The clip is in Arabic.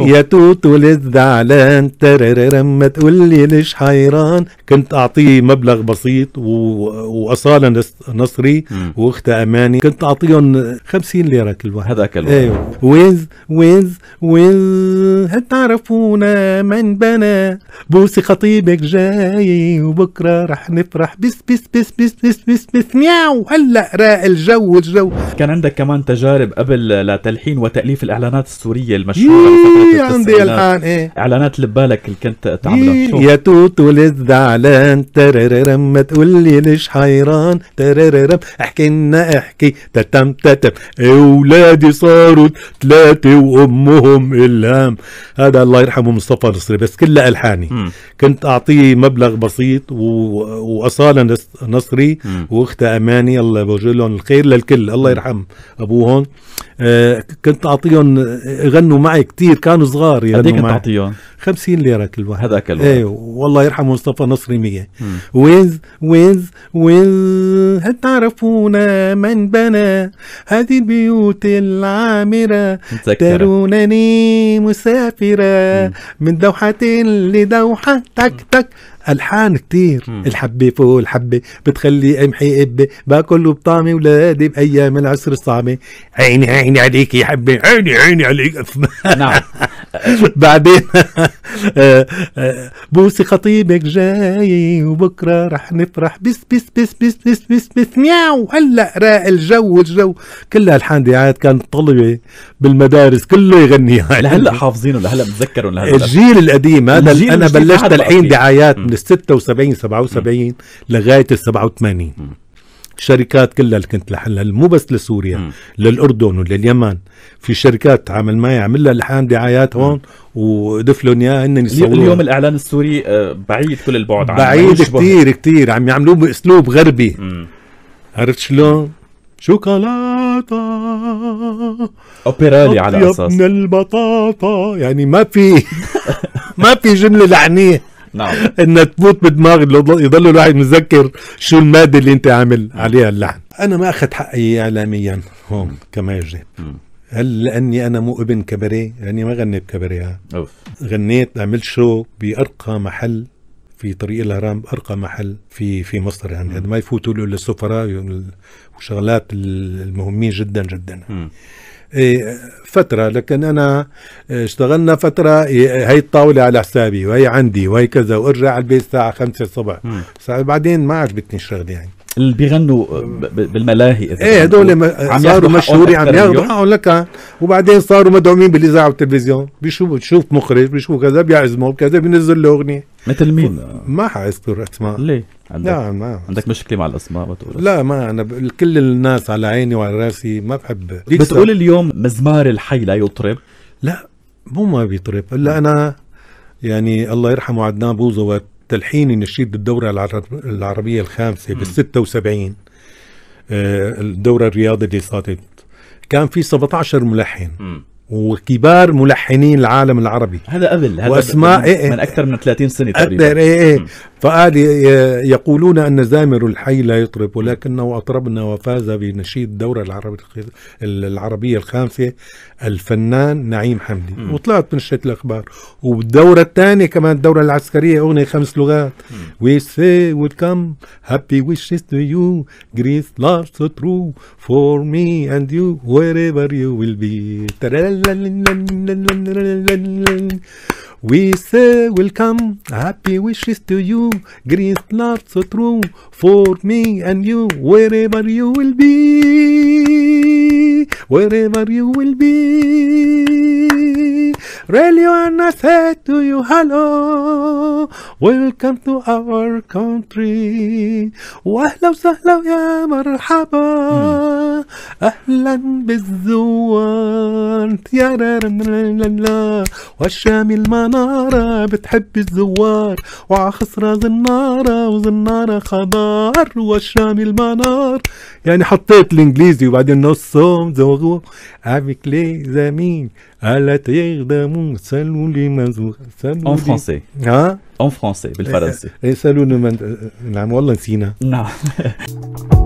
يا توت ولد زعلان ترررم ما تقول لي ليش حيران كنت اعطيه مبلغ بسيط و... واصاله نصري واخت اماني كنت اعطيهم 50 ليره كل واحد هذا كل واحد ايوه ويز ويز ويز هل تعرفون من بنى بوسي خطيبك جاي وبكره رح نفرح بس بس بس بس بس بس, بس مياو هلا راق الجو الجو كان عندك كمان تجارب قبل لتلحين وتاليف الاعلانات السوريه المشهوره في إيه عندي الان ايه اعلانات اللي ببالك اللي كنت تعملها إيه، يا توت ولد زعلان ترررم ما تقول لي ليش حيران ترررم احكي لنا احكي تتم تتم اولادي صاروا ثلاثه وامهم الهام هذا الله يرحمه مصطفى نصري بس كلها الحاني كنت اعطيه مبلغ بسيط و... واصاله نصري واختها اماني الله يبارك لهم الخير للكل الله يرحم ابوهم آه، كنت اعطيهم آه، غنوا معي كثير كانوا صغار هذيك إيه كنت اعطيهم 50 ليره كل واحد هذاك الوقت ايه والله يرحمه مصطفى نصري 100 وينز وينز وينز هل تعرفون من بنى هذه البيوت العامره ترونني مسافره من دوحه لدوحه تك تك الحان كتير الحبه فوق الحبه بتخلي قمحي قبه باكل وبطامي ولادي بايام العسر الصامي عيني عيني عليك يا حبه عيني عيني عليك نعم بعدين بوسي خطيبك جاي وبكره رح نفرح بس بس بس بس بس بس بس مياو هلا راق الجو الجو كلها الحان دعايات كانت طلبه بالمدارس كله يغنيها لهلا حافظينه لهلا متذكرهم لهلا الجيل القديم هذا الجيل انا بلشت الحين دعايات من ال 76 77 لغايه ال 87 شركات كلها اللي كنت لحلها مو بس لسوريا م. للاردن ولليمن في شركات عمل معي عمل لها لحان دعايات هون ودف لهم اياها هن يصوروا اليوم الاعلان السوري آه، بعيد كل البعد عن بعيد كثير كثير عم يعملوه باسلوب غربي م. عرفت شلون؟ شوكولاته اوبيرالي على اساس من البطاطا يعني ما في ما في جمله لعنيه نعم انها تموت بدماغ يضل الواحد متذكر شو الماده اللي انت عامل عليها اللحن انا ما اخذت حقي اعلاميا هون كما يجب هل لاني انا مو ابن كبري لاني ما غنيت اوف غنيت عملت شو بارقى محل في طريق الهرم ارقى محل في في مصر يعني هذا ما يفوتوا له السفراء وشغلات المهمين جدا جدا م. إيه، فترة لكن أنا إيه، اشتغلنا فترة هي إيه، الطاولة على حسابي وهي عندي وهي كذا وارجع على البيت الساعة 5 الصبح بعدين ما عجبتني الشغلة يعني اللي بيغنوا بالملاهي اذا ايه هدول صاروا مشهورين عم ياخذوا حقهم لك وبعدين صاروا مدعومين بالاذاعه والتلفزيون بيشوف بتشوف مخرج بيشوف كذا بيعزمه كذا بينزل له اغنيه مثل مين؟ ما حاذكر اسماء ليه؟ عندك لا ما عندك مشكله مع الاسماء بتقول لا ما انا ب... كل الناس على عيني وعلى راسي ما بحب بتقول اليوم مزمار الحي لا يطرب لا مو ما بيطرب الا انا يعني الله يرحمه عدنان وقت تلحين نشيد الدورة العربية الخامسة بال 76 آه، الدورة الرياضية اللي صارت كان في 17 ملحن م. وكبار ملحنين العالم العربي هذا قبل هذا واسماء من, إيه من اكثر من 30 سنه تقريبا ايه ايه فقال يقولون ان زامر الحي لا يطرب ولكنه اطربنا وفاز بنشيد الدوره العربيه العربيه الخامسه الفنان نعيم حمدي مم. وطلعت من الاخبار والدوره الثانيه كمان الدوره العسكريه اغنيه خمس لغات وي سي ويلكم هابي ويشز تو يو جريس لاف ترو فور مي اند يو وير ايفر يو ويل بي We say welcome, happy wishes to you, great love so true for me and you, wherever you will be, wherever you will be. Really and I say to you hello Welcome to our country واهلا وسهلا ويا مرحبا اهلا بالزوار يا والشام المنارة بتحب الزوار وعخصرة زنارة وزنارة خبار والشام المنار يعني حطيت الانجليزي وبعدين نصهم صوم زوغو افيك لي زمين على تيغدم سلولي مزور سلولي ان فرونسي ها ان فرونسي بالفرنسي سلولي نعم والله نسينا نعم